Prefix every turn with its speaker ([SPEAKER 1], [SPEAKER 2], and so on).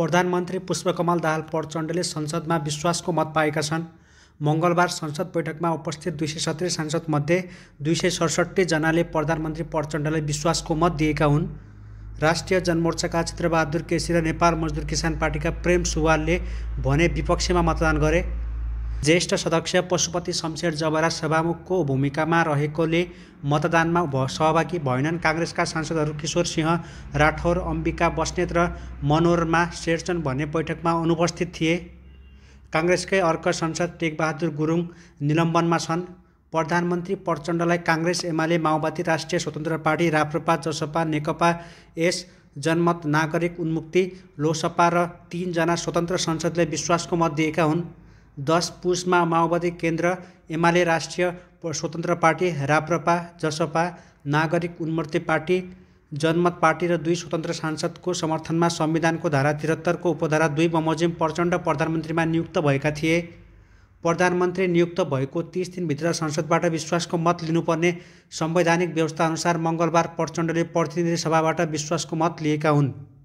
[SPEAKER 1] प्रधानमन्त्री पुष्पकमल दाहाल प्रचण्डले संसदमा विश्वासको मत पाएका छन् मङ्गलबार संसद बैठकमा उपस्थित दुई सय सत्र सांसदमध्ये दुई सय सडसट्ठीजनाले प्रधानमन्त्री प्रचण्डलाई विश्वासको मत दिएका हुन् राष्ट्रिय जनमोर्चाका चित्रबहादुर केसी र नेपाल मजदुर किसान पार्टीका प्रेम सुवालले भने विपक्षमा मतदान गरे ज्येष्ठ सदस्य पशुपति शमशेर जबरा सभामुखको भूमिकामा रहेकोले मतदानमा सहभागी भएनन् काङ्ग्रेसका सांसदहरू किशोर सिंह राठौर अम्बिका बस्नेत र मनोरमा शेरचन भन्ने बैठकमा अनुपस्थित थिए काङ्ग्रेसकै अर्क सांसद टेकबहादुर गुरुङ निलम्बनमा छन् प्रधानमन्त्री प्रचण्डलाई काङ्ग्रेस एमाले माओवादी राष्ट्रिय स्वतन्त्र पार्टी राप्रपा जसपा नेकपा एस जनमत नागरिक उन्मुक्ति लोसपा र तिनजना स्वतन्त्र संसदले विश्वासको मत दिएका हुन् दस पुसमा माओवादी केन्द्र एमाले राष्ट्रिय स्वतन्त्र पार्टी राप्रपा जसपा नागरिक उन्मुक्ति पार्टी जनमत पार्टी र दुई स्वतन्त्र सांसदको समर्थनमा संविधानको धारा त्रिहत्तरको उपधारा दुई बमोजिम प्रचण्ड प्रधानमन्त्रीमा नियुक्त भएका थिए प्रधानमन्त्री नियुक्त भएको तिस दिनभित्र संसदबाट विश्वासको मत लिनुपर्ने संवैधानिक व्यवस्थाअनुसार मङ्गलबार प्रचण्डले प्रतिनिधि सभाबाट विश्वासको मत लिएका हुन्